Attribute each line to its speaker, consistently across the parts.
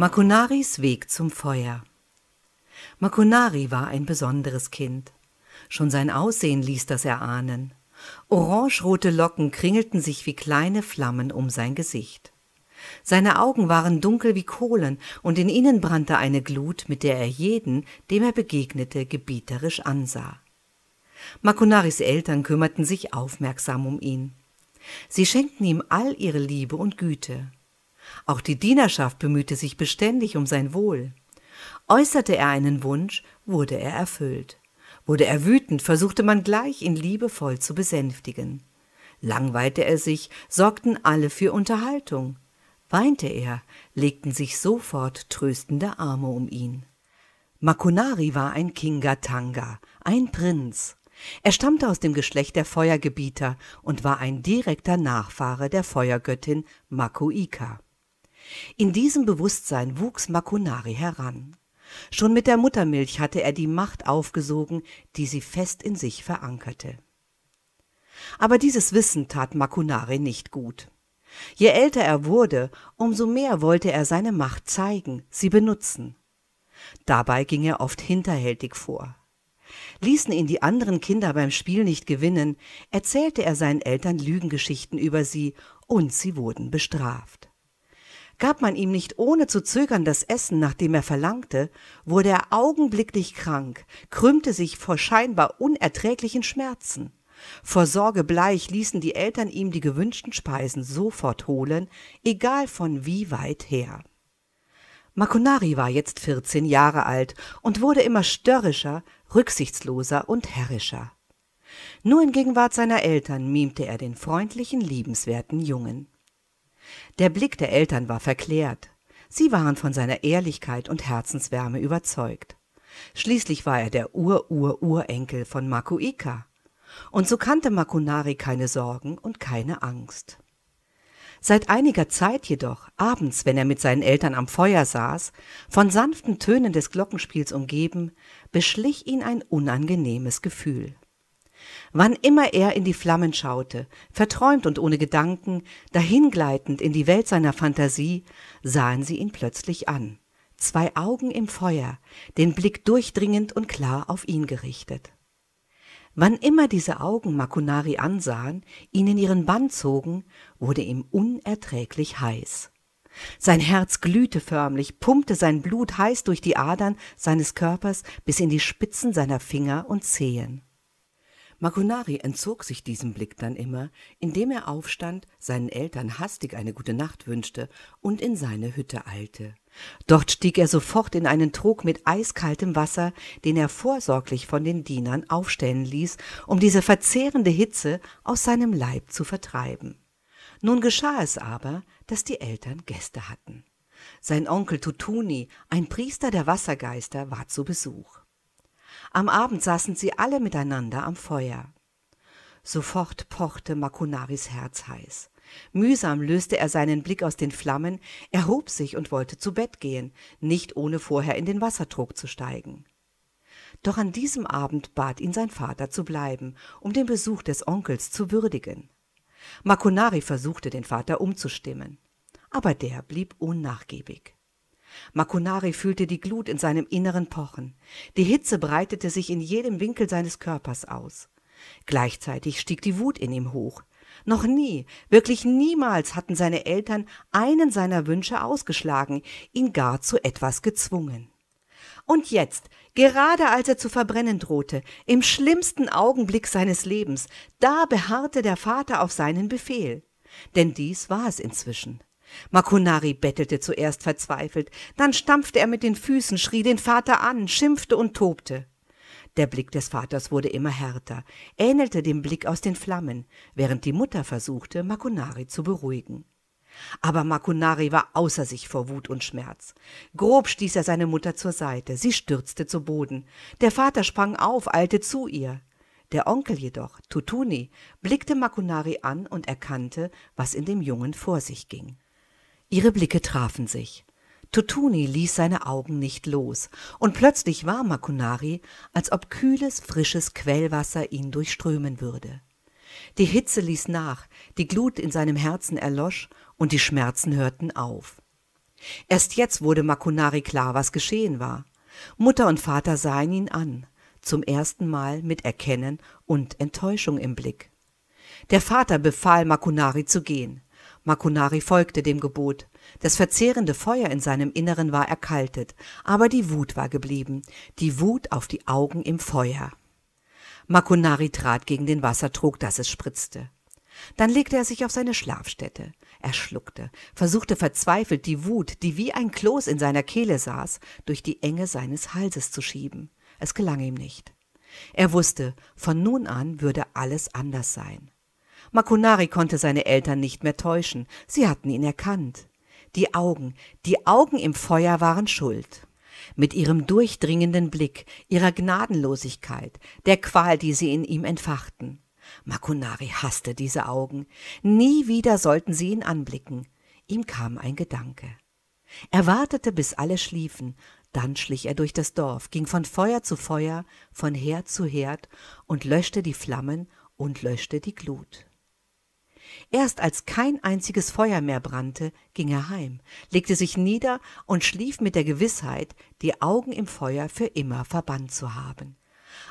Speaker 1: Makunaris Weg zum Feuer Makunari war ein besonderes Kind. Schon sein Aussehen ließ das erahnen. Orangerote Locken kringelten sich wie kleine Flammen um sein Gesicht. Seine Augen waren dunkel wie Kohlen, und in ihnen brannte eine Glut, mit der er jeden, dem er begegnete, gebieterisch ansah. Makunaris Eltern kümmerten sich aufmerksam um ihn. Sie schenkten ihm all ihre Liebe und Güte. Auch die Dienerschaft bemühte sich beständig um sein Wohl. Äußerte er einen Wunsch, wurde er erfüllt. Wurde er wütend, versuchte man gleich, ihn liebevoll zu besänftigen. Langweilte er sich, sorgten alle für Unterhaltung. Weinte er, legten sich sofort tröstende Arme um ihn. Makunari war ein Kingatanga, ein Prinz. Er stammte aus dem Geschlecht der Feuergebieter und war ein direkter Nachfahre der Feuergöttin Makuika. In diesem Bewusstsein wuchs Makunari heran. Schon mit der Muttermilch hatte er die Macht aufgesogen, die sie fest in sich verankerte. Aber dieses Wissen tat Makunari nicht gut. Je älter er wurde, umso mehr wollte er seine Macht zeigen, sie benutzen. Dabei ging er oft hinterhältig vor. Ließen ihn die anderen Kinder beim Spiel nicht gewinnen, erzählte er seinen Eltern Lügengeschichten über sie, und sie wurden bestraft. Gab man ihm nicht ohne zu zögern das Essen, nachdem er verlangte, wurde er augenblicklich krank, krümmte sich vor scheinbar unerträglichen Schmerzen. Vor Sorge bleich ließen die Eltern ihm die gewünschten Speisen sofort holen, egal von wie weit her. Makunari war jetzt 14 Jahre alt und wurde immer störrischer, rücksichtsloser und herrischer. Nur in Gegenwart seiner Eltern mimte er den freundlichen, liebenswerten Jungen. Der Blick der Eltern war verklärt. Sie waren von seiner Ehrlichkeit und Herzenswärme überzeugt. Schließlich war er der Ur-Ur-Urenkel von Makuika. Und so kannte Makunari keine Sorgen und keine Angst. Seit einiger Zeit jedoch, abends, wenn er mit seinen Eltern am Feuer saß, von sanften Tönen des Glockenspiels umgeben, beschlich ihn ein unangenehmes Gefühl. Wann immer er in die Flammen schaute, verträumt und ohne Gedanken, dahingleitend in die Welt seiner Fantasie, sahen sie ihn plötzlich an. Zwei Augen im Feuer, den Blick durchdringend und klar auf ihn gerichtet. Wann immer diese Augen Makunari ansahen, ihn in ihren Bann zogen, wurde ihm unerträglich heiß. Sein Herz glühte förmlich, pumpte sein Blut heiß durch die Adern seines Körpers bis in die Spitzen seiner Finger und Zehen. Makunari entzog sich diesem Blick dann immer, indem er aufstand, seinen Eltern hastig eine gute Nacht wünschte und in seine Hütte eilte. Dort stieg er sofort in einen Trog mit eiskaltem Wasser, den er vorsorglich von den Dienern aufstellen ließ, um diese verzehrende Hitze aus seinem Leib zu vertreiben. Nun geschah es aber, dass die Eltern Gäste hatten. Sein Onkel Tutuni, ein Priester der Wassergeister, war zu Besuch. Am Abend saßen sie alle miteinander am Feuer. Sofort pochte Makunaris Herz heiß. Mühsam löste er seinen Blick aus den Flammen, erhob sich und wollte zu Bett gehen, nicht ohne vorher in den Wassertrog zu steigen. Doch an diesem Abend bat ihn sein Vater zu bleiben, um den Besuch des Onkels zu würdigen. Makunari versuchte den Vater umzustimmen, aber der blieb unnachgiebig. Makunari fühlte die Glut in seinem Inneren pochen. Die Hitze breitete sich in jedem Winkel seines Körpers aus. Gleichzeitig stieg die Wut in ihm hoch. Noch nie, wirklich niemals hatten seine Eltern einen seiner Wünsche ausgeschlagen, ihn gar zu etwas gezwungen. Und jetzt, gerade als er zu verbrennen drohte, im schlimmsten Augenblick seines Lebens, da beharrte der Vater auf seinen Befehl. Denn dies war es inzwischen. Makunari bettelte zuerst verzweifelt, dann stampfte er mit den Füßen, schrie den Vater an, schimpfte und tobte. Der Blick des Vaters wurde immer härter, ähnelte dem Blick aus den Flammen, während die Mutter versuchte, Makunari zu beruhigen. Aber Makunari war außer sich vor Wut und Schmerz. Grob stieß er seine Mutter zur Seite, sie stürzte zu Boden. Der Vater sprang auf, eilte zu ihr. Der Onkel jedoch, Tutuni, blickte Makunari an und erkannte, was in dem Jungen vor sich ging. Ihre Blicke trafen sich. Tutuni ließ seine Augen nicht los, und plötzlich war Makunari, als ob kühles, frisches Quellwasser ihn durchströmen würde. Die Hitze ließ nach, die Glut in seinem Herzen erlosch und die Schmerzen hörten auf. Erst jetzt wurde Makunari klar, was geschehen war. Mutter und Vater sahen ihn an, zum ersten Mal mit Erkennen und Enttäuschung im Blick. Der Vater befahl Makunari zu gehen. Makunari folgte dem Gebot. Das verzehrende Feuer in seinem Inneren war erkaltet, aber die Wut war geblieben, die Wut auf die Augen im Feuer. Makunari trat gegen den Wassertrog, dass es spritzte. Dann legte er sich auf seine Schlafstätte. Er schluckte, versuchte verzweifelt die Wut, die wie ein Kloß in seiner Kehle saß, durch die Enge seines Halses zu schieben. Es gelang ihm nicht. Er wusste, von nun an würde alles anders sein. Makunari konnte seine Eltern nicht mehr täuschen, sie hatten ihn erkannt. Die Augen, die Augen im Feuer waren schuld. Mit ihrem durchdringenden Blick, ihrer Gnadenlosigkeit, der Qual, die sie in ihm entfachten. Makunari hasste diese Augen. Nie wieder sollten sie ihn anblicken. Ihm kam ein Gedanke. Er wartete, bis alle schliefen, dann schlich er durch das Dorf, ging von Feuer zu Feuer, von Herd zu Herd und löschte die Flammen und löschte die Glut. Erst als kein einziges Feuer mehr brannte, ging er heim, legte sich nieder und schlief mit der Gewissheit, die Augen im Feuer für immer verbannt zu haben.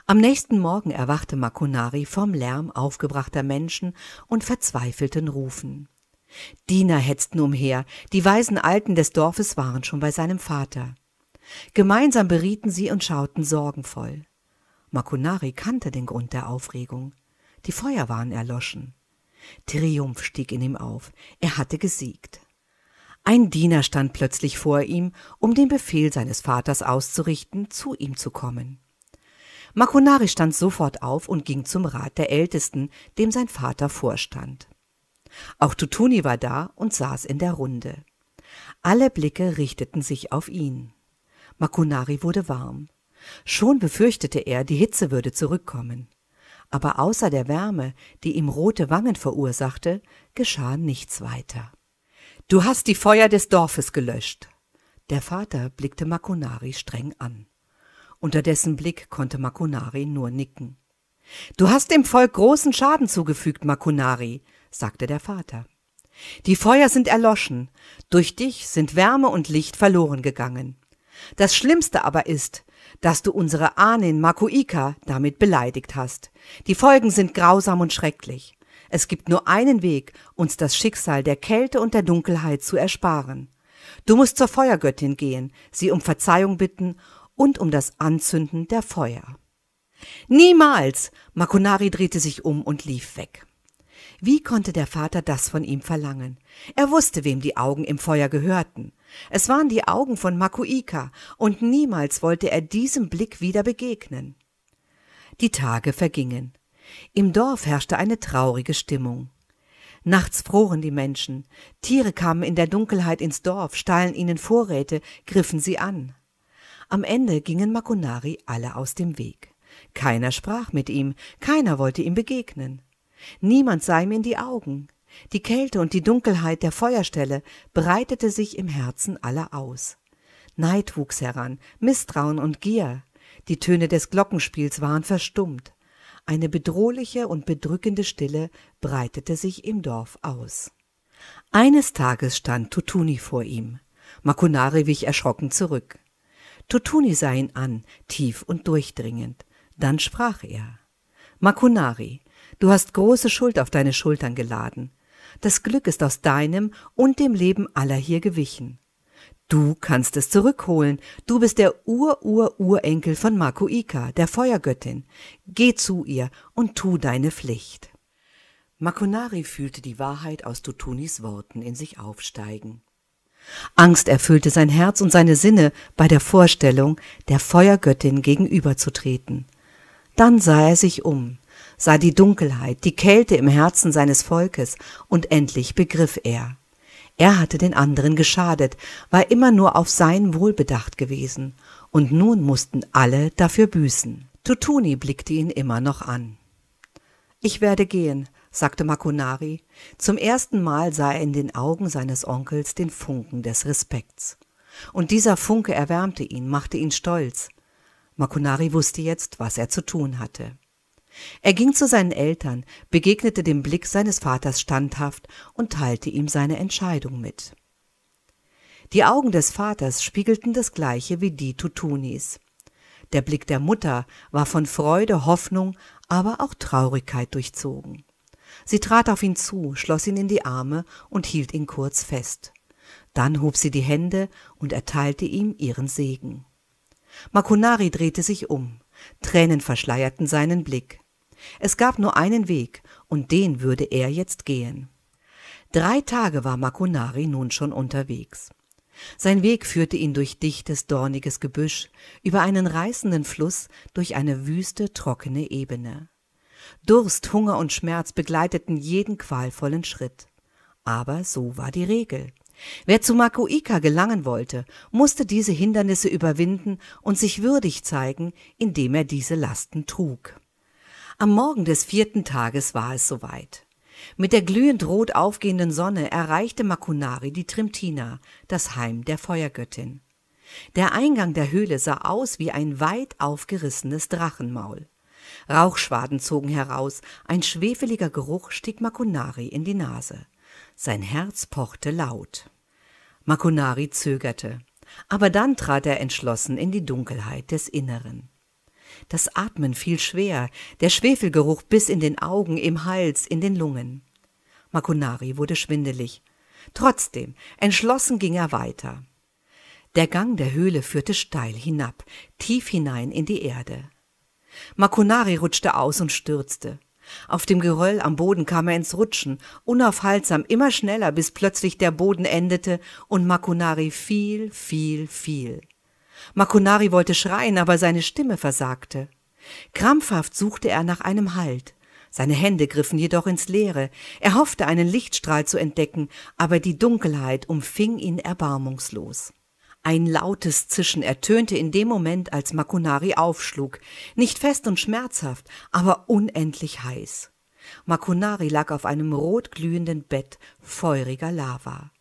Speaker 1: Am nächsten Morgen erwachte Makunari vom Lärm aufgebrachter Menschen und verzweifelten Rufen. Diener hetzten umher, die weisen Alten des Dorfes waren schon bei seinem Vater. Gemeinsam berieten sie und schauten sorgenvoll. Makunari kannte den Grund der Aufregung. Die Feuer waren erloschen. Triumph stieg in ihm auf. Er hatte gesiegt. Ein Diener stand plötzlich vor ihm, um den Befehl seines Vaters auszurichten, zu ihm zu kommen. Makunari stand sofort auf und ging zum Rat der Ältesten, dem sein Vater vorstand. Auch Tutuni war da und saß in der Runde. Alle Blicke richteten sich auf ihn. Makunari wurde warm. Schon befürchtete er, die Hitze würde zurückkommen aber außer der Wärme, die ihm rote Wangen verursachte, geschah nichts weiter. Du hast die Feuer des Dorfes gelöscht. Der Vater blickte Makunari streng an. Unter dessen Blick konnte Makunari nur nicken. Du hast dem Volk großen Schaden zugefügt, Makunari, sagte der Vater. Die Feuer sind erloschen, durch dich sind Wärme und Licht verloren gegangen. Das Schlimmste aber ist, dass du unsere Ahnin Makuika damit beleidigt hast. Die Folgen sind grausam und schrecklich. Es gibt nur einen Weg, uns das Schicksal der Kälte und der Dunkelheit zu ersparen. Du musst zur Feuergöttin gehen, sie um Verzeihung bitten und um das Anzünden der Feuer. Niemals! Makunari drehte sich um und lief weg. Wie konnte der Vater das von ihm verlangen? Er wusste, wem die Augen im Feuer gehörten. Es waren die Augen von Makuika, und niemals wollte er diesem Blick wieder begegnen. Die Tage vergingen. Im Dorf herrschte eine traurige Stimmung. Nachts froren die Menschen, Tiere kamen in der Dunkelheit ins Dorf, stahlen ihnen Vorräte, griffen sie an. Am Ende gingen Makunari alle aus dem Weg. Keiner sprach mit ihm, keiner wollte ihm begegnen. Niemand sah ihm in die Augen. Die Kälte und die Dunkelheit der Feuerstelle breitete sich im Herzen aller aus. Neid wuchs heran, Misstrauen und Gier. Die Töne des Glockenspiels waren verstummt. Eine bedrohliche und bedrückende Stille breitete sich im Dorf aus. Eines Tages stand Tutuni vor ihm. Makunari wich erschrocken zurück. Tutuni sah ihn an, tief und durchdringend. Dann sprach er. Makunari, du hast große Schuld auf deine Schultern geladen. Das Glück ist aus deinem und dem Leben aller hier gewichen. Du kannst es zurückholen. Du bist der Ur-Ur-Urenkel von Makuika, der Feuergöttin. Geh zu ihr und tu deine Pflicht. Makunari fühlte die Wahrheit aus Tutunis Worten in sich aufsteigen. Angst erfüllte sein Herz und seine Sinne bei der Vorstellung, der Feuergöttin gegenüberzutreten. Dann sah er sich um sah die Dunkelheit, die Kälte im Herzen seines Volkes, und endlich begriff er. Er hatte den anderen geschadet, war immer nur auf sein Wohlbedacht gewesen, und nun mussten alle dafür büßen. Tutuni blickte ihn immer noch an. Ich werde gehen, sagte Makunari. Zum ersten Mal sah er in den Augen seines Onkels den Funken des Respekts. Und dieser Funke erwärmte ihn, machte ihn stolz. Makunari wusste jetzt, was er zu tun hatte. Er ging zu seinen Eltern, begegnete dem Blick seines Vaters standhaft und teilte ihm seine Entscheidung mit. Die Augen des Vaters spiegelten das gleiche wie die Tutunis. Der Blick der Mutter war von Freude, Hoffnung, aber auch Traurigkeit durchzogen. Sie trat auf ihn zu, schloss ihn in die Arme und hielt ihn kurz fest. Dann hob sie die Hände und erteilte ihm ihren Segen. Makunari drehte sich um. Tränen verschleierten seinen Blick. Es gab nur einen Weg, und den würde er jetzt gehen. Drei Tage war Makunari nun schon unterwegs. Sein Weg führte ihn durch dichtes, dorniges Gebüsch, über einen reißenden Fluss, durch eine wüste, trockene Ebene. Durst, Hunger und Schmerz begleiteten jeden qualvollen Schritt. Aber so war die Regel. Wer zu Makuika gelangen wollte, musste diese Hindernisse überwinden und sich würdig zeigen, indem er diese Lasten trug. Am Morgen des vierten Tages war es soweit. Mit der glühend rot aufgehenden Sonne erreichte Makunari die Trimtina, das Heim der Feuergöttin. Der Eingang der Höhle sah aus wie ein weit aufgerissenes Drachenmaul. Rauchschwaden zogen heraus, ein schwefeliger Geruch stieg Makunari in die Nase sein Herz pochte laut. Makunari zögerte, aber dann trat er entschlossen in die Dunkelheit des Inneren. Das Atmen fiel schwer, der Schwefelgeruch bis in den Augen, im Hals, in den Lungen. Makunari wurde schwindelig. Trotzdem, entschlossen ging er weiter. Der Gang der Höhle führte steil hinab, tief hinein in die Erde. Makunari rutschte aus und stürzte. Auf dem Geröll am Boden kam er ins Rutschen, unaufhaltsam, immer schneller, bis plötzlich der Boden endete und Makunari fiel, fiel, fiel. Makunari wollte schreien, aber seine Stimme versagte. Krampfhaft suchte er nach einem Halt. Seine Hände griffen jedoch ins Leere. Er hoffte, einen Lichtstrahl zu entdecken, aber die Dunkelheit umfing ihn erbarmungslos. Ein lautes Zischen ertönte in dem Moment, als Makunari aufschlug. Nicht fest und schmerzhaft, aber unendlich heiß. Makunari lag auf einem rotglühenden Bett feuriger Lava.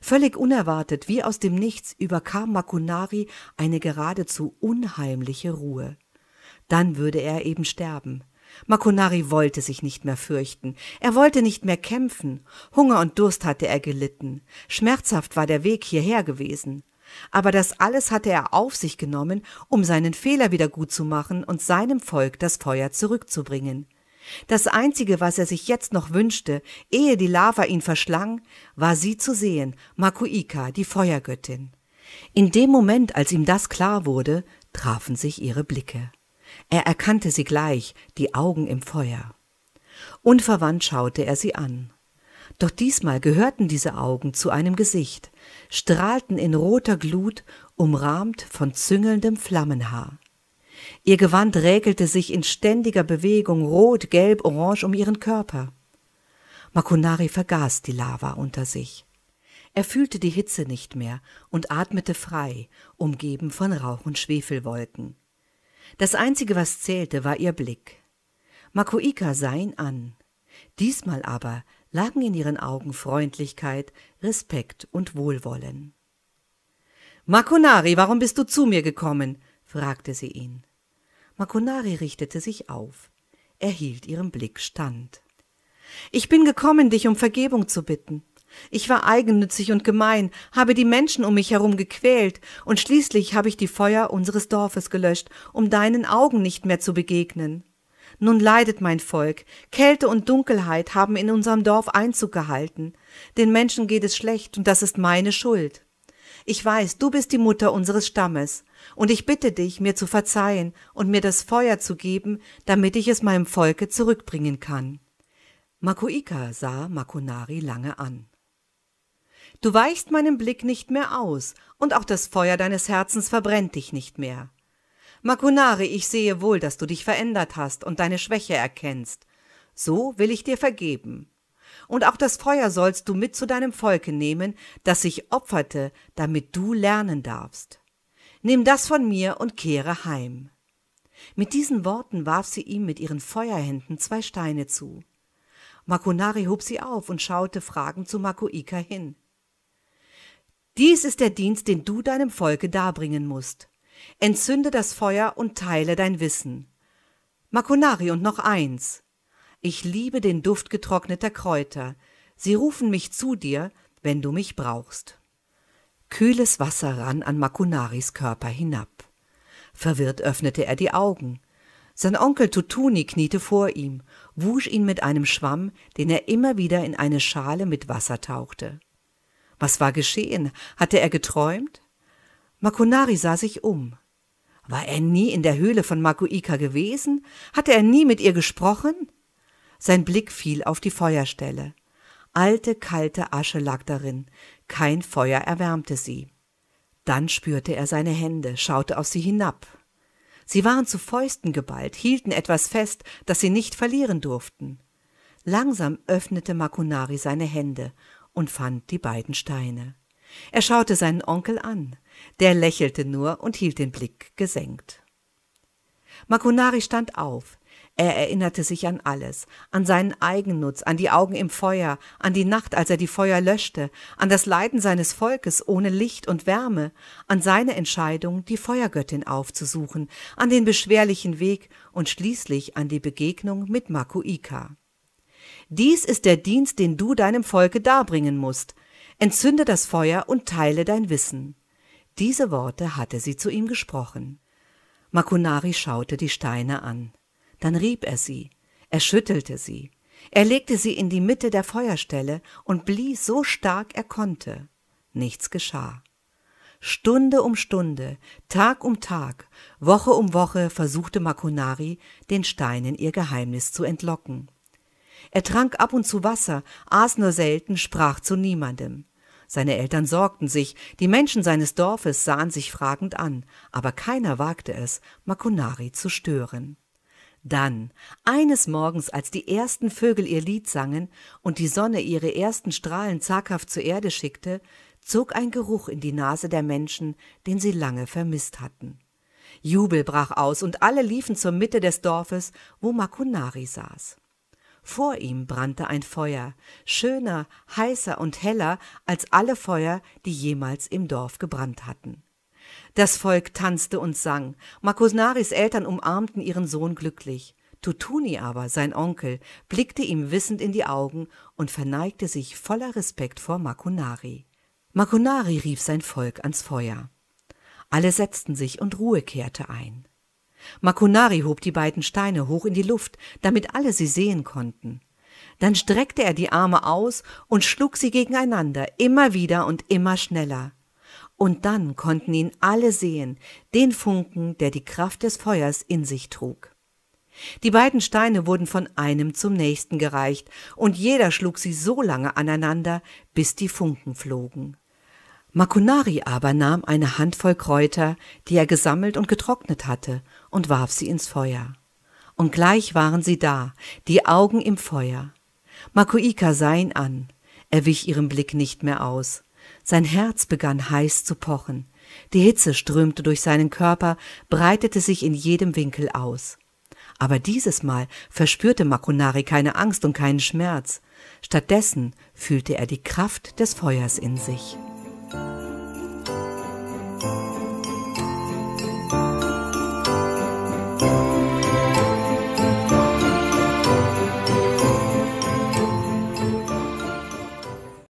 Speaker 1: Völlig unerwartet, wie aus dem Nichts, überkam Makunari eine geradezu unheimliche Ruhe. Dann würde er eben sterben. Makunari wollte sich nicht mehr fürchten, er wollte nicht mehr kämpfen, Hunger und Durst hatte er gelitten, schmerzhaft war der Weg hierher gewesen, aber das alles hatte er auf sich genommen, um seinen Fehler wieder gut zu machen und seinem Volk das Feuer zurückzubringen. Das einzige, was er sich jetzt noch wünschte, ehe die Lava ihn verschlang, war sie zu sehen, Makuika, die Feuergöttin. In dem Moment, als ihm das klar wurde, trafen sich ihre Blicke. Er erkannte sie gleich, die Augen im Feuer. Unverwandt schaute er sie an. Doch diesmal gehörten diese Augen zu einem Gesicht, strahlten in roter Glut, umrahmt von züngelndem Flammenhaar. Ihr Gewand räkelte sich in ständiger Bewegung rot, gelb, orange um ihren Körper. Makunari vergaß die Lava unter sich. Er fühlte die Hitze nicht mehr und atmete frei, umgeben von Rauch und Schwefelwolken. Das Einzige, was zählte, war ihr Blick. Makuika sah ihn an. Diesmal aber lagen in ihren Augen Freundlichkeit, Respekt und Wohlwollen. Makonari, warum bist du zu mir gekommen? fragte sie ihn. Makonari richtete sich auf. Er hielt ihrem Blick stand. Ich bin gekommen, dich um Vergebung zu bitten. Ich war eigennützig und gemein, habe die Menschen um mich herum gequält, und schließlich habe ich die Feuer unseres Dorfes gelöscht, um deinen Augen nicht mehr zu begegnen. Nun leidet mein Volk. Kälte und Dunkelheit haben in unserem Dorf Einzug gehalten. Den Menschen geht es schlecht und das ist meine Schuld. Ich weiß, du bist die Mutter unseres Stammes. Und ich bitte dich, mir zu verzeihen und mir das Feuer zu geben, damit ich es meinem Volke zurückbringen kann. Makuika sah Makunari lange an. Du weichst meinem Blick nicht mehr aus, und auch das Feuer deines Herzens verbrennt dich nicht mehr. Makunari, ich sehe wohl, dass du dich verändert hast und deine Schwäche erkennst. So will ich dir vergeben. Und auch das Feuer sollst du mit zu deinem Volke nehmen, das sich opferte, damit du lernen darfst. Nimm das von mir und kehre heim. Mit diesen Worten warf sie ihm mit ihren Feuerhänden zwei Steine zu. Makunari hob sie auf und schaute fragend zu Makuika hin. Dies ist der Dienst, den du deinem Volke darbringen musst. Entzünde das Feuer und teile dein Wissen. Makunari und noch eins. Ich liebe den Duft getrockneter Kräuter. Sie rufen mich zu dir, wenn du mich brauchst. Kühles Wasser rann an Makunaris Körper hinab. Verwirrt öffnete er die Augen. Sein Onkel Tutuni kniete vor ihm, wusch ihn mit einem Schwamm, den er immer wieder in eine Schale mit Wasser tauchte. Was war geschehen? Hatte er geträumt? Makunari sah sich um. War er nie in der Höhle von Makuika gewesen? Hatte er nie mit ihr gesprochen? Sein Blick fiel auf die Feuerstelle. Alte, kalte Asche lag darin. Kein Feuer erwärmte sie. Dann spürte er seine Hände, schaute auf sie hinab. Sie waren zu Fäusten geballt, hielten etwas fest, das sie nicht verlieren durften. Langsam öffnete Makunari seine Hände und fand die beiden Steine. Er schaute seinen Onkel an. Der lächelte nur und hielt den Blick gesenkt. Makunari stand auf. Er erinnerte sich an alles, an seinen Eigennutz, an die Augen im Feuer, an die Nacht, als er die Feuer löschte, an das Leiden seines Volkes ohne Licht und Wärme, an seine Entscheidung, die Feuergöttin aufzusuchen, an den beschwerlichen Weg und schließlich an die Begegnung mit Makuika. Dies ist der Dienst, den du deinem Volke darbringen musst. Entzünde das Feuer und teile dein Wissen. Diese Worte hatte sie zu ihm gesprochen. Makunari schaute die Steine an. Dann rieb er sie, er schüttelte sie, er legte sie in die Mitte der Feuerstelle und blies so stark er konnte. Nichts geschah. Stunde um Stunde, Tag um Tag, Woche um Woche versuchte Makunari, den Steinen ihr Geheimnis zu entlocken. Er trank ab und zu Wasser, aß nur selten, sprach zu niemandem. Seine Eltern sorgten sich, die Menschen seines Dorfes sahen sich fragend an, aber keiner wagte es, Makunari zu stören. Dann, eines Morgens, als die ersten Vögel ihr Lied sangen und die Sonne ihre ersten Strahlen zaghaft zur Erde schickte, zog ein Geruch in die Nase der Menschen, den sie lange vermisst hatten. Jubel brach aus und alle liefen zur Mitte des Dorfes, wo Makunari saß. Vor ihm brannte ein Feuer, schöner, heißer und heller als alle Feuer, die jemals im Dorf gebrannt hatten. Das Volk tanzte und sang, Makosnaris Eltern umarmten ihren Sohn glücklich, Tutuni aber, sein Onkel, blickte ihm wissend in die Augen und verneigte sich voller Respekt vor Makunari. Makunari rief sein Volk ans Feuer. Alle setzten sich und Ruhe kehrte ein. Makunari hob die beiden Steine hoch in die Luft, damit alle sie sehen konnten. Dann streckte er die Arme aus und schlug sie gegeneinander, immer wieder und immer schneller. Und dann konnten ihn alle sehen, den Funken, der die Kraft des Feuers in sich trug. Die beiden Steine wurden von einem zum nächsten gereicht, und jeder schlug sie so lange aneinander, bis die Funken flogen. Makunari aber nahm eine Handvoll Kräuter, die er gesammelt und getrocknet hatte, und warf sie ins Feuer. Und gleich waren sie da, die Augen im Feuer. Makuika sah ihn an. Er wich ihrem Blick nicht mehr aus. Sein Herz begann heiß zu pochen. Die Hitze strömte durch seinen Körper, breitete sich in jedem Winkel aus. Aber dieses Mal verspürte Makunari keine Angst und keinen Schmerz. Stattdessen fühlte er die Kraft des Feuers in sich.